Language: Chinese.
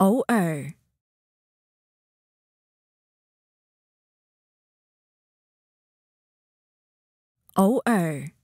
偶尔，偶尔。